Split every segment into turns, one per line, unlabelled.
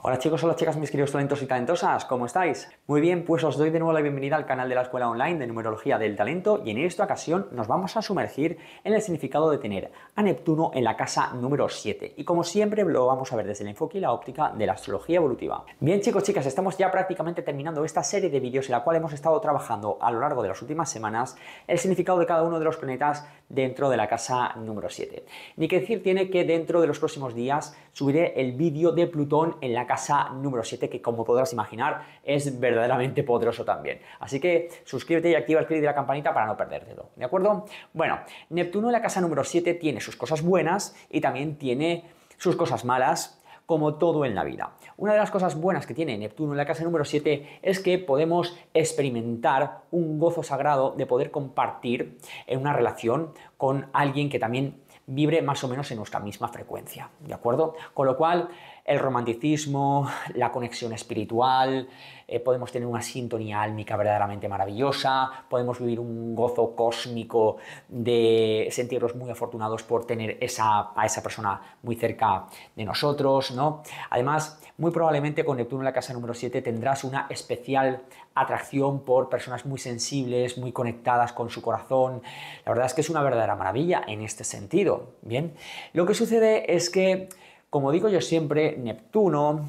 Hola chicos, hola chicas, mis queridos talentos y talentosas, ¿cómo estáis? Muy bien, pues os doy de nuevo la bienvenida al canal de la Escuela Online de Numerología del Talento y en esta ocasión nos vamos a sumergir en el significado de tener a Neptuno en la casa número 7 y como siempre lo vamos a ver desde el enfoque y la óptica de la astrología evolutiva. Bien chicos, chicas, estamos ya prácticamente terminando esta serie de vídeos en la cual hemos estado trabajando a lo largo de las últimas semanas el significado de cada uno de los planetas dentro de la casa número 7. Ni que decir tiene que dentro de los próximos días subiré el vídeo de Plutón en la casa casa número 7 que como podrás imaginar es verdaderamente poderoso también. Así que suscríbete y activa el clic de la campanita para no perdértelo, ¿de acuerdo? Bueno, Neptuno en la casa número 7 tiene sus cosas buenas y también tiene sus cosas malas, como todo en la vida. Una de las cosas buenas que tiene Neptuno en la casa número 7 es que podemos experimentar un gozo sagrado de poder compartir en una relación con alguien que también vibre más o menos en nuestra misma frecuencia, ¿de acuerdo? Con lo cual, el romanticismo, la conexión espiritual, eh, podemos tener una sintonía álmica verdaderamente maravillosa, podemos vivir un gozo cósmico de sentirnos muy afortunados por tener esa, a esa persona muy cerca de nosotros, ¿no? Además, muy probablemente con Neptuno en la casa número 7 tendrás una especial atracción por personas muy sensibles, muy conectadas con su corazón. La verdad es que es una verdadera maravilla en este sentido, ¿bien? Lo que sucede es que como digo yo siempre, Neptuno,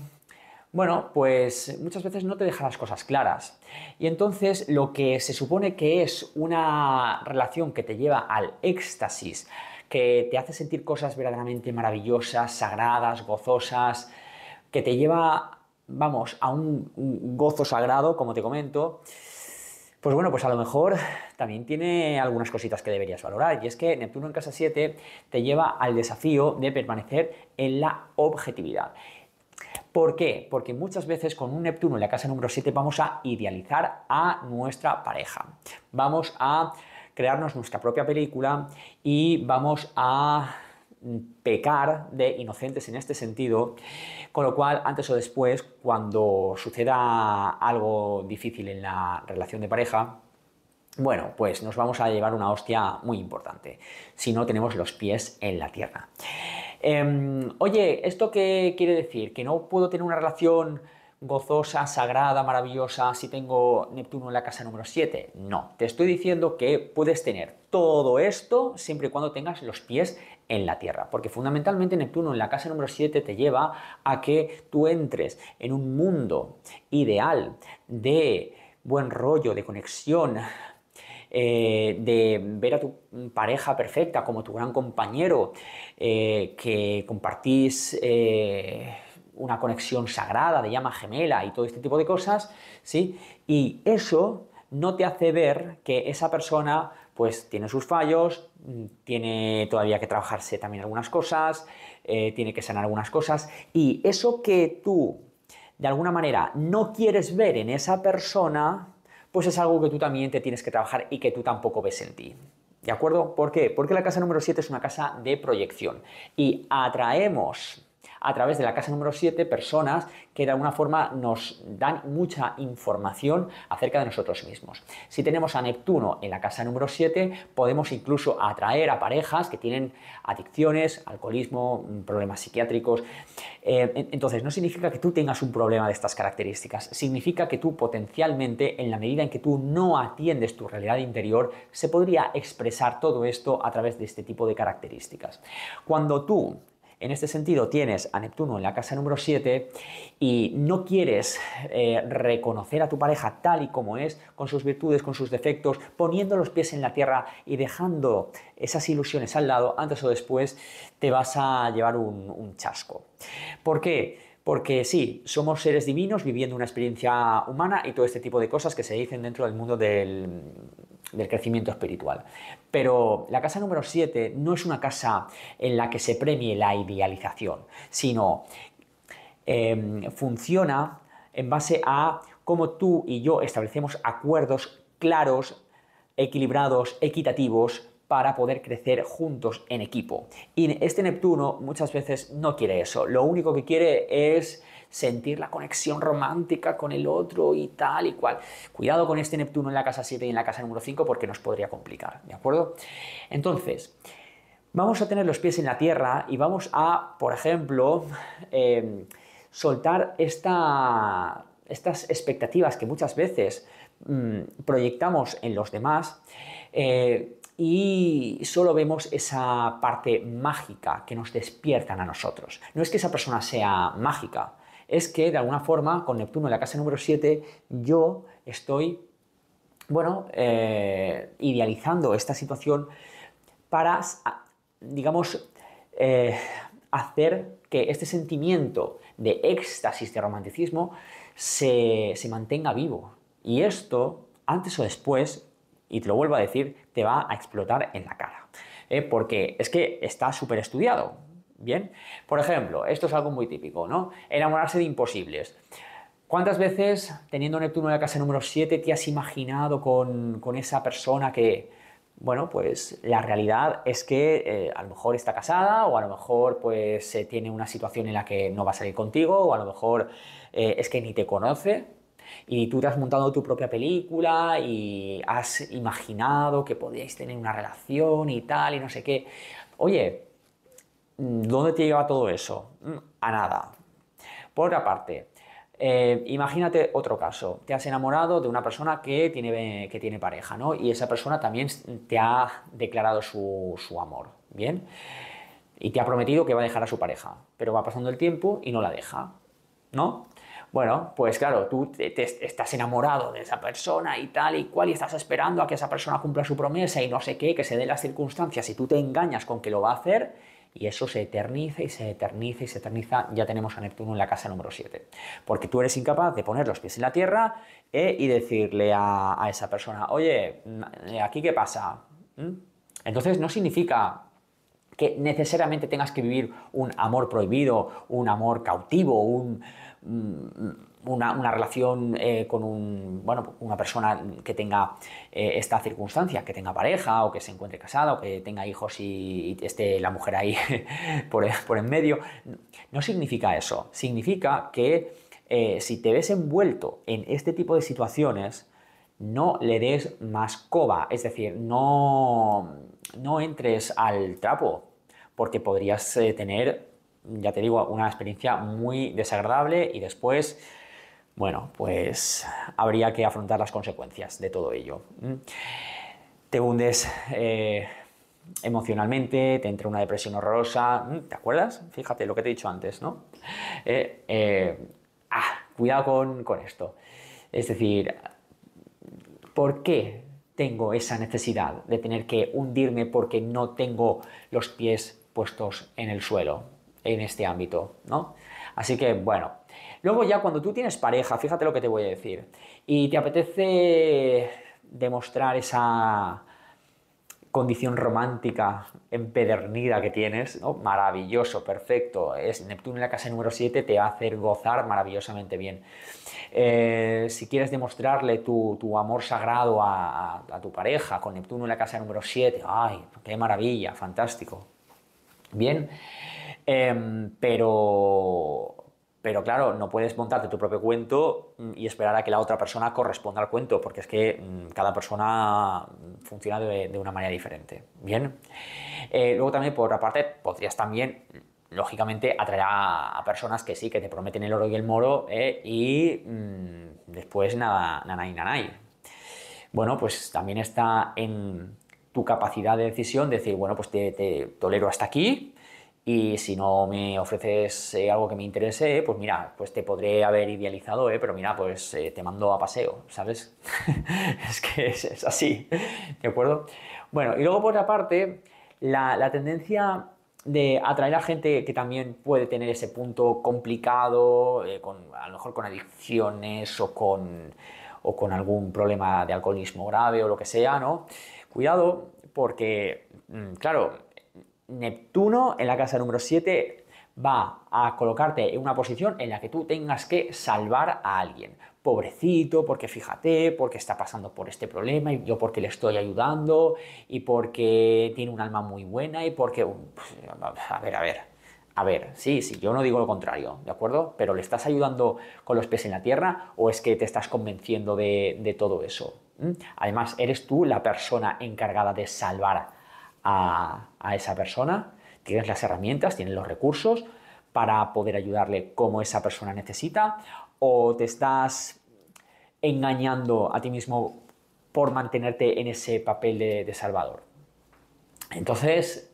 bueno, pues muchas veces no te deja las cosas claras. Y entonces lo que se supone que es una relación que te lleva al éxtasis, que te hace sentir cosas verdaderamente maravillosas, sagradas, gozosas, que te lleva, vamos, a un, gozo sagrado, como te comento, pues bueno, pues a lo mejor también tiene algunas cositas que deberías valorar, y es que Neptuno en casa 7 te lleva al desafío de permanecer en la objetividad. ¿Por qué? Porque muchas veces con un Neptuno en la casa número 7 vamos a idealizar a nuestra pareja. Vamos a crearnos nuestra propia película y vamos a pecar de inocentes en este sentido, con lo cual antes o después, cuando suceda algo difícil en la relación de pareja, bueno, pues nos vamos a llevar una hostia muy importante, si no tenemos los pies en la tierra. Em, oye, ¿esto qué quiere decir? ¿Que no puedo tener una relación gozosa, sagrada, maravillosa si tengo Neptuno en la casa número 7? No, te estoy diciendo que puedes tener todo esto siempre y cuando tengas los pies en la Tierra. Porque fundamentalmente Neptuno en la casa número 7 te lleva a que tú entres en un mundo ideal de buen rollo, de conexión, eh, de ver a tu pareja perfecta como tu gran compañero, eh, que compartís eh, una conexión sagrada de llama gemela y todo este tipo de cosas, ¿sí? Y eso no te hace ver que esa persona pues tiene sus fallos, mm, tiene todavía que trabajarse también algunas cosas, eh, tiene que sanar algunas cosas y eso que tú de alguna manera no quieres ver en esa persona, pues es algo que tú también te tienes que trabajar y que tú tampoco ves en ti. ¿De acuerdo? ¿Por qué? Porque la casa número 7 es una casa de proyección y atraemos a través de la casa número 7 personas que de alguna forma nos dan mucha información acerca de nosotros mismos. Si tenemos a Neptuno en la casa número 7, podemos incluso atraer a parejas que tienen adicciones, alcoholismo, mm, problemas psiquiátricos. Eh, entonces, no significa que tú tengas un problema de estas características, significa que tú potencialmente, en la medida en que tú no atiendes tu realidad interior, se podría expresar todo esto a través de este tipo de características. Cuando tú en este sentido, tienes a Neptuno en la casa número 7 y no quieres eh, reconocer a tu pareja tal y como es, con sus virtudes, con sus defectos, poniendo los pies en la tierra y dejando esas ilusiones al lado, antes o después te vas a llevar un, un chasco. ¿Por qué? Porque sí, somos seres divinos viviendo una experiencia humana y todo este tipo de cosas que se dicen dentro del mundo del, del crecimiento espiritual. Pero la casa número 7 no es una casa en la que se premie la idealización, sino em, funciona en base a cómo tú y yo establecemos acuerdos claros, equilibrados, equitativos para poder crecer juntos en equipo. Y este Neptuno muchas veces no quiere eso, lo único que quiere es sentir la conexión romántica con el otro y tal y cual. Cuidado con este Neptuno en la casa 7 y en la casa número 5 porque nos podría complicar, ¿de acuerdo? Entonces, vamos a tener los pies en la tierra y vamos a, por ejemplo, em, soltar estas expectativas que muchas veces mm, proyectamos en los demás. Eh, y solo vemos esa parte mágica que nos despiertan a nosotros. No es que esa persona sea mágica, es que de alguna forma con Neptuno en la casa número 7 yo estoy, bueno, eh, idealizando esta situación para, digamos, eh, hacer que este sentimiento de éxtasis, de romanticismo, se, mantenga vivo. Y esto, antes o después, y te lo vuelvo a decir, te va a explotar en la cara. ¿eh? porque es que está súper estudiado. Bien, por ejemplo, esto es algo muy típico, ¿no? Enamorarse de imposibles. ¿Cuántas veces, teniendo Neptuno en la casa número 7, te has imaginado con, esa persona que, bueno, pues la realidad es que eh, a lo mejor está casada o a lo mejor pues se eh, tiene una situación en la que no va a salir contigo o a lo mejor eh, es que ni te conoce y tú te has montado tu propia película y has imaginado que podíais tener una relación y tal y no sé qué. Oye, ¿Dónde te lleva todo eso? Mm, a nada. Por otra parte, eh, imagínate otro caso. Te has enamorado de una persona que tiene, pareja, ¿no? Y esa persona también te ha declarado su, amor, ¿bien? Y te ha prometido que va a dejar a su pareja, pero va pasando el tiempo y no la deja, ¿no? Bueno, pues claro, tú estás enamorado de esa persona y tal y cual, y estás esperando a que esa persona cumpla su promesa y no sé qué, que se den las circunstancias, y tú te engañas con que lo va a hacer y eso se eterniza y se eterniza y se eterniza. Ya tenemos a Neptuno en la casa número 7. Porque tú eres incapaz de poner los pies en la tierra eh, y decirle a, esa persona, oye, eh, ¿aquí qué pasa? ¿Mm? Entonces no significa que necesariamente tengas que vivir un amor prohibido, un amor cautivo, un, mm, una, relación eh, con una persona que tenga eh, esta circunstancia, que tenga pareja o que se encuentre casada o que tenga hijos y, esté la mujer ahí por, en medio, no significa eso. Significa que eh, si te ves envuelto en este tipo de situaciones, no le des más coba, es decir, no, no entres al trapo, porque podrías tener, ya te digo, una experiencia muy desagradable y después bueno, pues habría que afrontar las consecuencias de todo ello. Mm. Te hundes eh, emocionalmente, te entra una depresión horrorosa, mm, ¿te acuerdas? Fíjate lo que te he dicho antes, ¿no? Eh, eh, ah, cuidado con, con esto. Es decir, ¿por qué tengo esa necesidad de tener que hundirme porque no tengo los pies puestos en el suelo en este ámbito, ¿no? Así que, bueno, Luego ya cuando tú tienes pareja, fíjate lo que te voy a decir, y te apetece demostrar esa condición romántica empedernida que tienes, ¿no? maravilloso, perfecto, es Neptuno en la casa número 7, te va a hacer gozar maravillosamente bien. Eh, si quieres demostrarle tu, amor sagrado a, tu pareja con Neptuno en la casa número 7, ¡ay, qué maravilla, fantástico! Bien, em, pero pero claro, no puedes montarte tu propio cuento mm, y esperar a que la otra persona corresponda al cuento, porque es que mm, cada persona mm, funciona de, una manera diferente. Bien. Eh, luego también, por otra parte, podrías también, lógicamente, atraer a, personas que sí, que te prometen el oro y el moro, eh, y después nada, nanay, nanay. Bueno, pues también está en tu capacidad de decisión, decir, bueno, pues te, te tolero hasta aquí, y si no me ofreces eh, algo que me interese, pues mira, pues te podré haber idealizado, eh, pero mira, pues eh, te mando a paseo, ¿sabes? es que es, así, ¿de acuerdo? Bueno, y luego por otra parte, la, tendencia de atraer a gente que también puede tener ese punto complicado, con, a lo mejor con adicciones o con, o con algún problema de alcoholismo grave o lo que sea, ¿no? Cuidado, porque, mm, claro, Neptuno en la casa número 7 va a colocarte en una posición en la que tú tengas que salvar a alguien. Pobrecito, porque fíjate, porque está pasando por este problema y yo porque le estoy ayudando y porque tiene un alma muy buena y porque... Um, pues, a ver, a ver, a ver, sí, sí, yo no digo lo contrario, ¿de acuerdo? Pero ¿le estás ayudando con los pies en la tierra o es que te estás convenciendo de, todo eso? ¿Mm? Además, eres tú la persona encargada de salvar a, esa persona, tienes las herramientas, tienes los recursos para poder ayudarle como esa persona necesita, o te estás engañando a ti mismo por mantenerte en ese papel de, salvador. Entonces,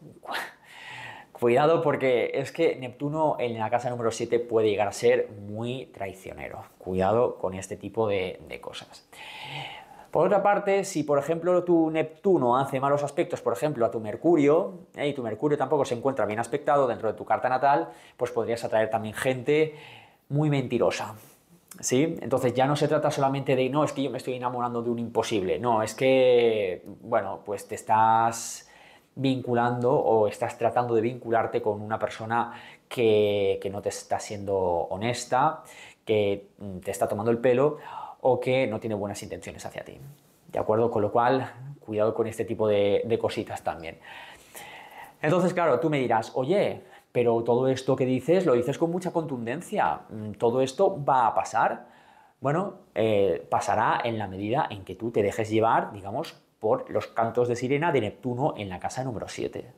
cuidado porque es que Neptuno en la casa número 7 puede llegar a ser muy traicionero. Cuidado con este tipo de cosas. Por otra parte, si por ejemplo tu Neptuno hace malos aspectos, por ejemplo, a tu Mercurio, ¿eh? y tu Mercurio tampoco se encuentra bien aspectado dentro de tu carta natal, pues podrías atraer también gente muy mentirosa. ¿Sí? Entonces ya no se trata solamente de, no, es que yo me estoy enamorando de un imposible, no, es que, bueno, pues te estás vinculando o estás tratando de vincularte con una persona que, que no te está siendo honesta, que mm, te está tomando el pelo o que no tiene buenas intenciones hacia ti. ¿De acuerdo? Con lo cual, cuidado con este tipo de, cositas también. Entonces, claro, tú me dirás, oye, pero todo esto que dices lo dices con mucha contundencia, mm, todo esto va a pasar. Bueno, eh, pasará en la medida en que tú te dejes llevar, digamos, por los cantos de sirena de Neptuno en la casa número 7.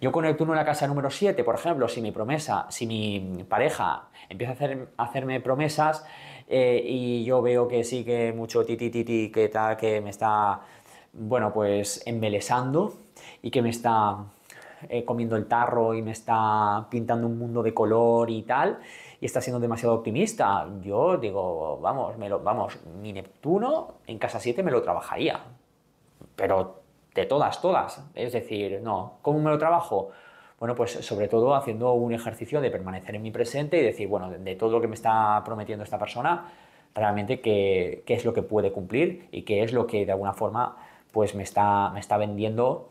Yo con Neptuno en la casa número 7, por ejemplo, si mi promesa, si mi pareja empieza a, hacerme promesas eh, y yo veo que sí que mucho titi titi que tal, que me está, bueno, pues embelesando y que me está eh, comiendo el tarro y me está pintando un mundo de color y tal, y está siendo demasiado optimista, yo digo, vamos, me lo, vamos, mi Neptuno en casa 7 me lo trabajaría, pero de todas, todas. Es decir, no, ¿cómo me lo trabajo? Bueno, pues sobre todo haciendo un ejercicio de permanecer en mi presente y decir, bueno, de, todo lo que me está prometiendo esta persona, realmente qué, qué, es lo que puede cumplir y qué es lo que de alguna forma pues me está, me está vendiendo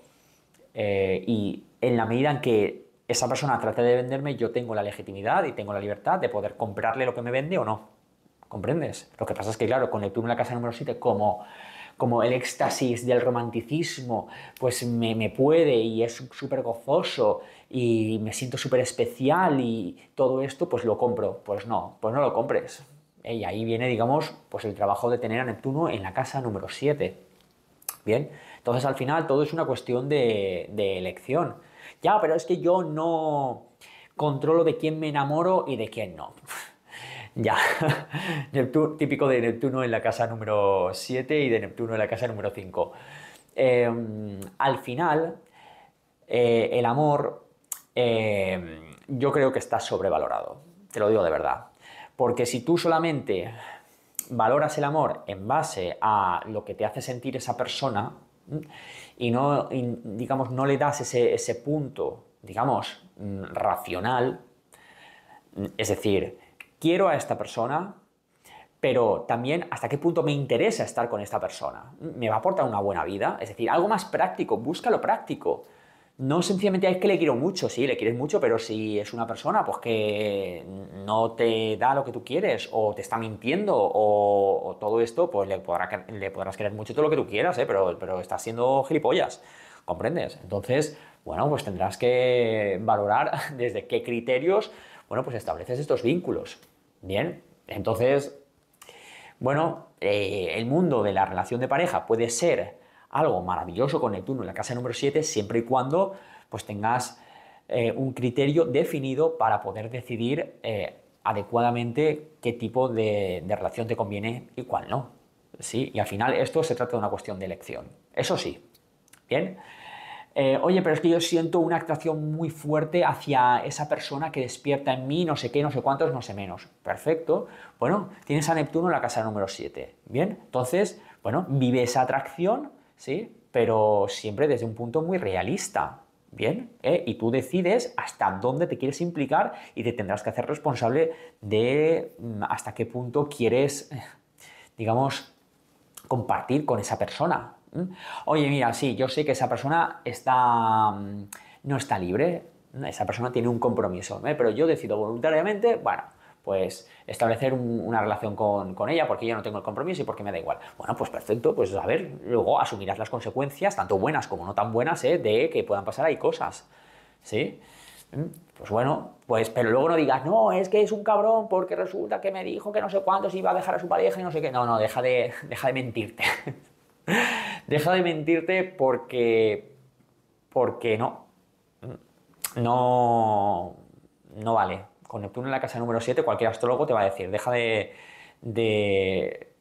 eh, y en la medida en que esa persona trate de venderme, yo tengo la legitimidad y tengo la libertad de poder comprarle lo que me vende o no. ¿Comprendes? Lo que pasa es que, claro, con turno en la casa número 7, como como el éxtasis del romanticismo, pues me, puede y es súper gozoso y me siento súper especial y todo esto, pues lo compro. Pues no, pues no lo compres. Y ahí viene, digamos, pues el trabajo de tener a Neptuno en la casa número 7. Bien, entonces al final todo es una cuestión de, de elección. Ya, pero es que yo no controlo de quién me enamoro y de quién no ya, típico de Neptuno en la casa número 7 y de Neptuno en la casa número 5. Em, al final, eh, el amor em, yo creo que está sobrevalorado, te lo digo de verdad. Porque si tú solamente valoras el amor en base a lo que te hace sentir esa persona y no, digamos, no le das ese, ese punto, digamos, mm, racional, es decir, quiero a esta persona, pero también hasta qué punto me interesa estar con esta persona. ¿Me va a aportar una buena vida? Es decir, algo más práctico, busca lo práctico. No sencillamente es que le quiero mucho, sí, le quieres mucho, pero si es una persona pues que no te da lo que tú quieres, o te está mintiendo, o, todo esto, pues le, le podrás querer mucho todo lo que tú quieras, ¿eh? pero, pero estás siendo gilipollas, ¿comprendes? Entonces, bueno, pues tendrás que valorar desde qué criterios bueno, pues estableces estos vínculos. Bien, entonces, bueno, eh, el mundo de la relación de pareja puede ser algo maravilloso con Neptuno en la casa número 7 siempre y cuando pues tengas eh, un criterio definido para poder decidir eh, adecuadamente qué tipo de, de, relación te conviene y cuál no. ¿sí? Y al final esto se trata de una cuestión de elección. Eso sí. Bien. Eh, oye, pero es que yo siento una atracción muy fuerte hacia esa persona que despierta en mí no sé qué, no sé cuántos, no sé menos. Perfecto. Bueno, tienes a Neptuno en la casa número 7. Bien, entonces, bueno, vive esa atracción, ¿sí? Pero siempre desde un punto muy realista. Bien, ¿eh? y tú decides hasta dónde te quieres implicar y te tendrás que hacer responsable de mm, hasta qué punto quieres, eh, digamos, compartir con esa persona, ¿Mm? Oye, mira, sí, yo sé que esa persona está, mm, no está libre, esa persona tiene un compromiso, ¿eh? pero yo decido voluntariamente, bueno, pues establecer una relación con, ella porque yo no tengo el compromiso y porque me da igual. Bueno, pues perfecto, pues a ver, luego asumirás las consecuencias, tanto buenas como no tan buenas, ¿eh? de que puedan pasar ahí cosas, ¿sí? ¿Mm? Pues bueno, pues, pero luego no digas, no, es que es un cabrón porque resulta que me dijo que no sé cuántos iba a dejar a su pareja y no sé qué. No, no, deja deja de mentirte, Deja de mentirte porque. porque no. No. vale. Con Neptuno en la casa número 7, cualquier astrólogo te va a decir, deja de,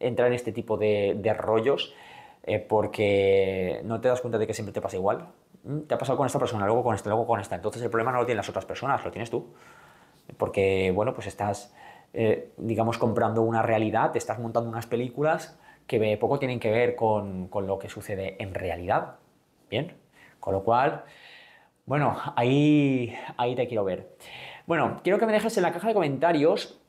entrar en este tipo de, rollos eh, porque no te das cuenta de que siempre te pasa igual. Mm, te ha pasado con esta persona, luego con esta, luego con esta. Entonces el problema no lo tienen las otras personas, lo tienes tú. Porque, bueno, pues estás, eh, digamos, comprando una realidad, te estás montando unas películas que poco tienen que ver con, lo que sucede en realidad. Bien, con lo cual, bueno, ahí, ahí te quiero ver. Bueno, quiero que me dejes en la caja de comentarios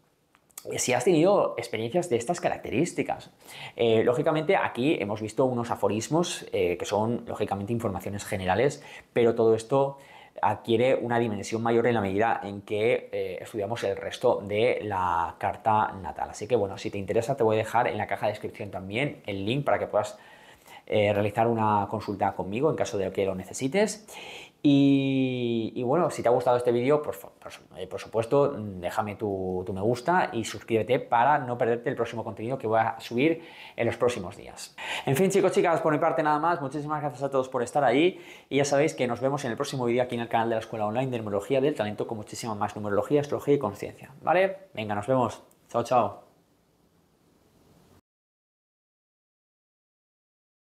si has tenido experiencias de estas características. Eh, lógicamente, aquí hemos visto unos aforismos eh, que son, lógicamente, informaciones generales, pero todo esto adquiere una dimensión mayor en la medida en que eh, estudiamos el resto de la carta natal. Así que bueno, si te interesa te voy a dejar en la caja de descripción también el link para que puedas eh, realizar una consulta conmigo en caso de que lo necesites. Y, bueno, si te ha gustado este vídeo, por, eh, por, supuesto, mm, déjame tu, tu me gusta y suscríbete para no perderte el próximo contenido que voy a subir en los próximos días. En fin, chicos, chicas, por mi parte nada más. Muchísimas gracias a todos por estar ahí. Y ya sabéis que nos vemos en el próximo vídeo aquí en el canal de la Escuela Online de Numerología del Talento con muchísima más numerología, astrología y conciencia. ¿Vale? Venga, nos vemos. Chao, chao.